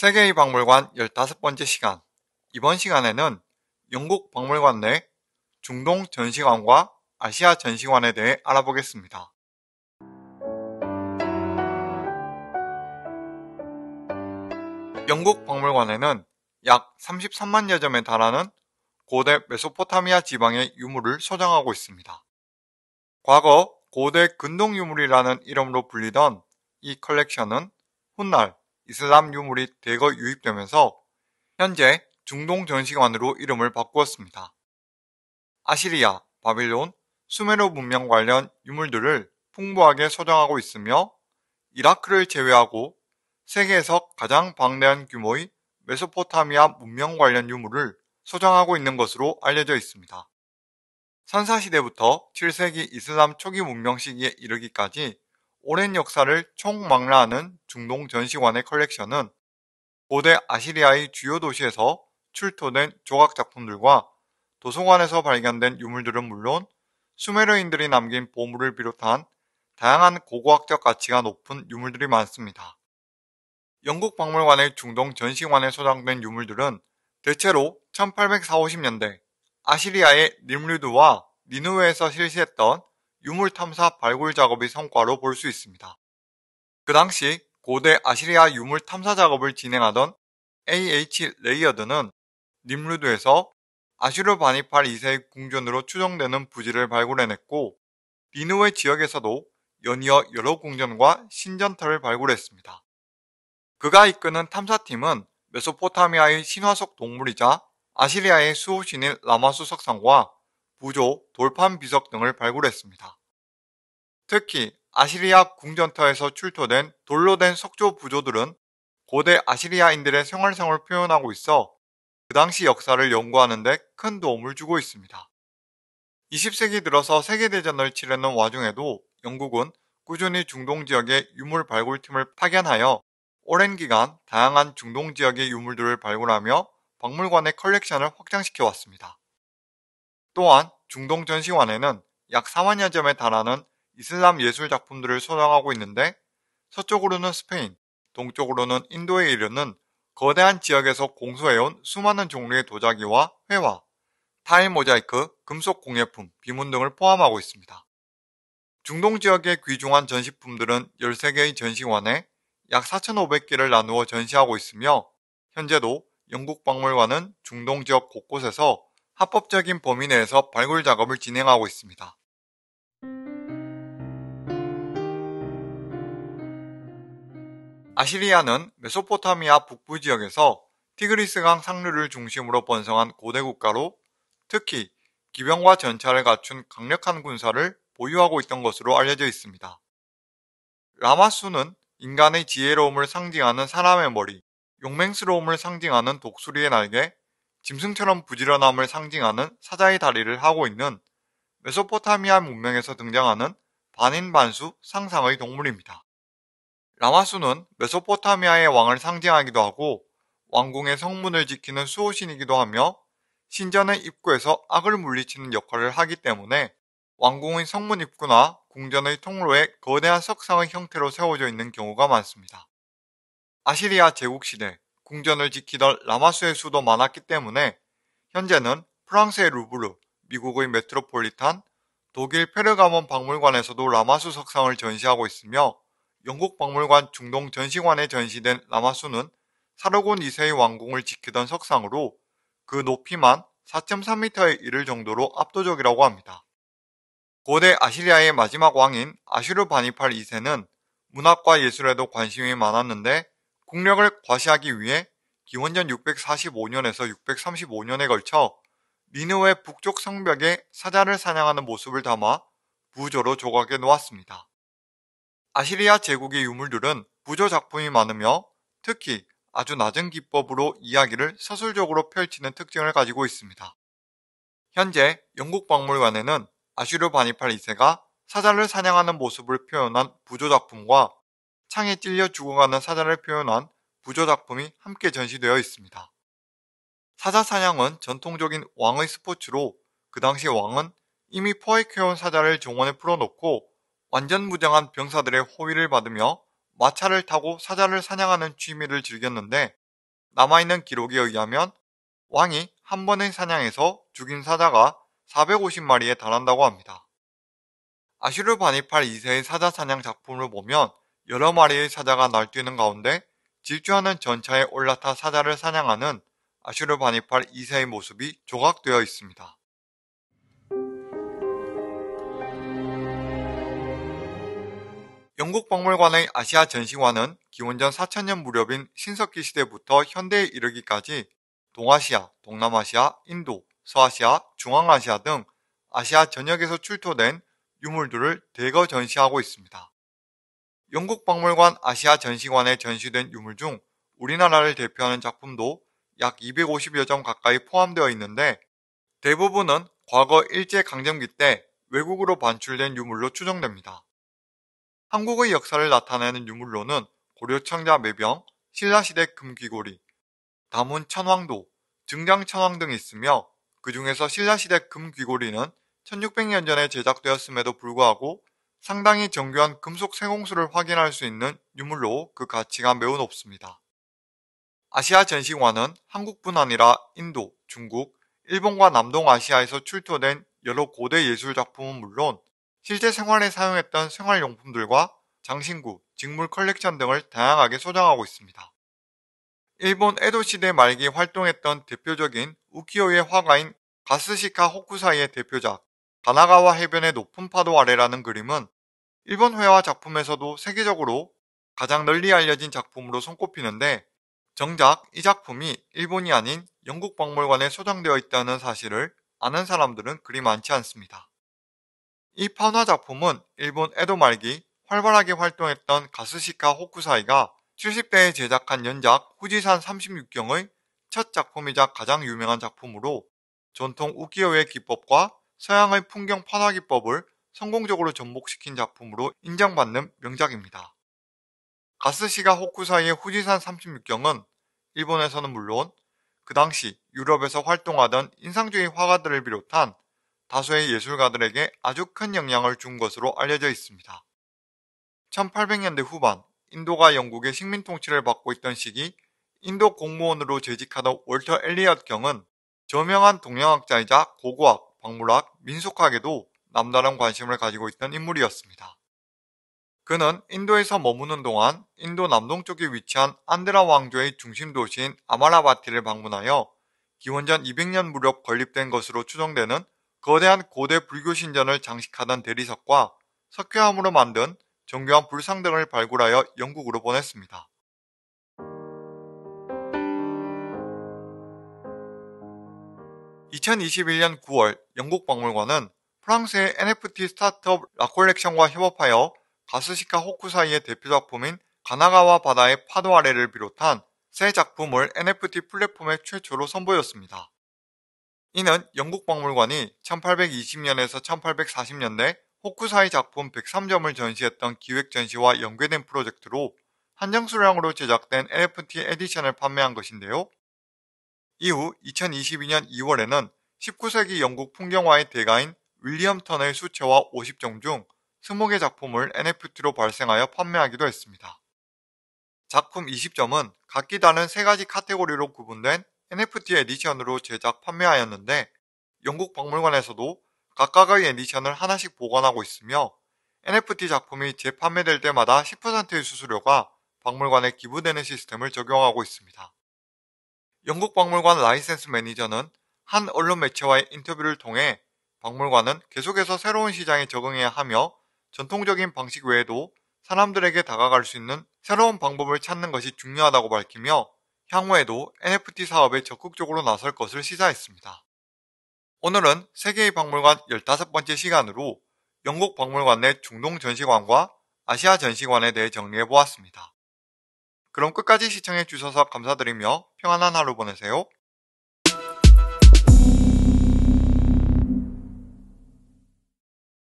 세계의 박물관 15번째 시간. 이번 시간에는 영국 박물관 내 중동 전시관과 아시아 전시관에 대해 알아보겠습니다. 영국 박물관에는 약 33만여 점에 달하는 고대 메소포타미아 지방의 유물을 소장하고 있습니다. 과거 고대 근동 유물이라는 이름으로 불리던 이 컬렉션은 훗날 이슬람 유물이 대거 유입되면서 현재 중동 전시관으로 이름을 바꾸었습니다. 아시리아, 바빌론, 수메르 문명 관련 유물들을 풍부하게 소장하고 있으며 이라크를 제외하고 세계에서 가장 방대한 규모의 메소포타미아 문명 관련 유물을 소장하고 있는 것으로 알려져 있습니다. 산사시대부터 7세기 이슬람 초기 문명 시기에 이르기까지 오랜 역사를 총망라하는 중동 전시관의 컬렉션은 고대 아시리아의 주요 도시에서 출토된 조각 작품들과 도서관에서 발견된 유물들은 물론 수메르인들이 남긴 보물을 비롯한 다양한 고고학적 가치가 높은 유물들이 많습니다. 영국 박물관의 중동 전시관에 소장된 유물들은 대체로 1840, 50년대 아시리아의 님루드와 니누웨에서 실시했던 유물탐사 발굴 작업의 성과로 볼 수 있습니다. 그 당시 고대 아시리아 유물 탐사 작업을 진행하던 A.H. 레이어드는 님루드에서 아슈르바니팔 2세의 궁전으로 추정되는 부지를 발굴해냈고 리누의 지역에서도 연이어 여러 궁전과 신전터를 발굴했습니다. 그가 이끄는 탐사팀은 메소포타미아의 신화 속 동물이자 아시리아의 수호신인 라마수 석상과 부조, 돌판 비석 등을 발굴했습니다. 특히 아시리아 궁전터에서 출토된 돌로 된 석조 부조들은 고대 아시리아인들의 생활상을 표현하고 있어 그 당시 역사를 연구하는데 큰 도움을 주고 있습니다. 20세기 들어서 세계대전을 치르는 와중에도 영국은 꾸준히 중동 지역의 유물 발굴팀을 파견하여 오랜 기간 다양한 중동 지역의 유물들을 발굴하며 박물관의 컬렉션을 확장시켜 왔습니다. 또한 중동 전시관에는 약 4만여 점에 달하는 이슬람 예술 작품들을 소장하고 있는데 서쪽으로는 스페인, 동쪽으로는 인도에 이르는 거대한 지역에서 공수해온 수많은 종류의 도자기와 회화, 타일 모자이크, 금속 공예품, 비문 등을 포함하고 있습니다. 중동 지역의 귀중한 전시품들은 13개의 전시관에 약 4,500개를 나누어 전시하고 있으며 현재도 영국 박물관은 중동 지역 곳곳에서 합법적인 범위 내에서 발굴 작업을 진행하고 있습니다. 아시리아는 메소포타미아 북부 지역에서 티그리스강 상류를 중심으로 번성한 고대 국가로 특히 기병과 전차를 갖춘 강력한 군사를 보유하고 있던 것으로 알려져 있습니다. 라마수는 인간의 지혜로움을 상징하는 사람의 머리, 용맹스러움을 상징하는 독수리의 날개, 짐승처럼 부지런함을 상징하는 사자의 다리를 하고 있는 메소포타미아 문명에서 등장하는 반인반수 상상의 동물입니다. 라마수는 메소포타미아의 왕을 상징하기도 하고 왕궁의 성문을 지키는 수호신이기도 하며 신전의 입구에서 악을 물리치는 역할을 하기 때문에 왕궁의 성문 입구나 궁전의 통로에 거대한 석상의 형태로 세워져 있는 경우가 많습니다. 아시리아 제국시대 궁전을 지키던 라마수의 수도 많았기 때문에 현재는 프랑스의 루브르, 미국의 메트로폴리탄, 독일 페르가몬 박물관에서도 라마수 석상을 전시하고 있으며 영국 박물관 중동 전시관에 전시된 라마수는 사르곤 2세의 왕궁을 지키던 석상으로 그 높이만 4.3m에 이를 정도로 압도적이라고 합니다. 고대 아시리아의 마지막 왕인 아슈르바니팔 2세는 문학과 예술에도 관심이 많았는데 국력을 과시하기 위해 기원전 645년에서 635년에 걸쳐 니느의 북쪽 성벽에 사자를 사냥하는 모습을 담아 부조로 조각해 놓았습니다. 아시리아 제국의 유물들은 부조 작품이 많으며 특히 아주 낮은 기법으로 이야기를 서술적으로 펼치는 특징을 가지고 있습니다. 현재 영국 박물관에는 아슈르 바니팔 2세가 사자를 사냥하는 모습을 표현한 부조 작품과 창에 찔려 죽어가는 사자를 표현한 부조 작품이 함께 전시되어 있습니다. 사자 사냥은 전통적인 왕의 스포츠로 그 당시 왕은 이미 포획해온 사자를 정원에 풀어놓고 완전 무장한 병사들의 호위를 받으며 마차를 타고 사자를 사냥하는 취미를 즐겼는데 남아있는 기록에 의하면 왕이 한 번의 사냥에서 죽인 사자가 450마리에 달한다고 합니다. 아슈르바니팔 2세의 사자 사냥 작품을 보면 여러 마리의 사자가 날뛰는 가운데 질주하는 전차에 올라타 사자를 사냥하는 아슈르바니팔 2세의 모습이 조각되어 있습니다. 영국 박물관의 아시아 전시관은 기원전 4천년 무렵인 신석기 시대부터 현대에 이르기까지 동아시아, 동남아시아, 인도, 서아시아, 중앙아시아 등 아시아 전역에서 출토된 유물들을 대거 전시하고 있습니다. 영국 박물관 아시아 전시관에 전시된 유물 중 우리나라를 대표하는 작품도 약 250여 점 가까이 포함되어 있는데 대부분은 과거 일제강점기 때 외국으로 반출된 유물로 추정됩니다. 한국의 역사를 나타내는 유물로는 고려청자 매병, 신라시대 금귀고리, 다문 천왕도, 증장 천왕 등이 있으며 그 중에서 신라시대 금귀고리는 1600년 전에 제작되었음에도 불구하고 상당히 정교한 금속 생공수를 확인할 수 있는 유물로 그 가치가 매우 높습니다. 아시아 전시관은 한국뿐 아니라 인도, 중국, 일본과 남동아시아에서 출토된 여러 고대 예술 작품은 물론 실제 생활에 사용했던 생활용품들과 장신구, 직물 컬렉션 등을 다양하게 소장하고 있습니다. 일본 에도 시대 말기 활동했던 대표적인 우키오의 화가인 가스시카 호쿠사이의 대표작 가나가와 해변의 높은 파도 아래라는 그림은 일본 회화 작품에서도 세계적으로 가장 널리 알려진 작품으로 손꼽히는데 정작 이 작품이 일본이 아닌 영국 박물관에 소장되어 있다는 사실을 아는 사람들은 그리 많지 않습니다. 이 판화 작품은 일본 에도 말기 활발하게 활동했던 가스시카 호쿠사이가 70대에 제작한 연작 후지산 36경의 첫 작품이자 가장 유명한 작품으로 전통 우키요의 기법과 서양의 풍경 판화 기법을 성공적으로 접목시킨 작품으로 인정받는 명작입니다. 가스시가 호쿠사이의 후지산 36경은 일본에서는 물론 그 당시 유럽에서 활동하던 인상주의 화가들을 비롯한 다수의 예술가들에게 아주 큰 영향을 준 것으로 알려져 있습니다. 1800년대 후반 인도가 영국의 식민 통치를 받고 있던 시기 인도 공무원으로 재직하던 월터 엘리엇 경은 저명한 동양학자이자 고고학, 박물학, 민속학에도 남다른 관심을 가지고 있던 인물이었습니다. 그는 인도에서 머무는 동안 인도 남동쪽에 위치한 안드라 왕조의 중심 도시인 아마라바티를 방문하여 기원전 200년 무렵 건립된 것으로 추정되는 거대한 고대 불교 신전을 장식하던 대리석과 석회암으로 만든 정교한 불상 등을 발굴하여 영국으로 보냈습니다. (2021년 9월) 영국 박물관은 프랑스의 NFT 스타트업 라콜렉션과 협업하여 가스시카 호쿠사이의 대표 작품인 가나가와 바다의 파도 아래를 비롯한 새 작품을 NFT 플랫폼에 최초로 선보였습니다. 이는 영국 박물관이 1820년에서 1840년대 호쿠사이 작품 103점을 전시했던 기획 전시와 연계된 프로젝트로 한정 수량으로 제작된 NFT 에디션을 판매한 것인데요. 이후 2022년 2월에는 19세기 영국 풍경화의 대가인 윌리엄 턴의 수채화 50점 중 20개 작품을 NFT로 발생하여 판매하기도 했습니다. 작품 20점은 각기 다른 3가지 카테고리로 구분된 NFT 에디션으로 제작 판매하였는데 영국 박물관에서도 각각의 에디션을 하나씩 보관하고 있으며 NFT 작품이 재판매될 때마다 10%의 수수료가 박물관에 기부되는 시스템을 적용하고 있습니다. 영국 박물관 라이센스 매니저는 한 언론 매체와의 인터뷰를 통해 박물관은 계속해서 새로운 시장에 적응해야 하며 전통적인 방식 외에도 사람들에게 다가갈 수 있는 새로운 방법을 찾는 것이 중요하다고 밝히며 향후에도 NFT 사업에 적극적으로 나설 것을 시사했습니다. 오늘은 세계의 박물관 15번째 시간으로 영국 박물관 내 중동 전시관과 아시아 전시관에 대해 정리해 보았습니다. 그럼 끝까지 시청해 주셔서 감사드리며 평안한 하루 보내세요.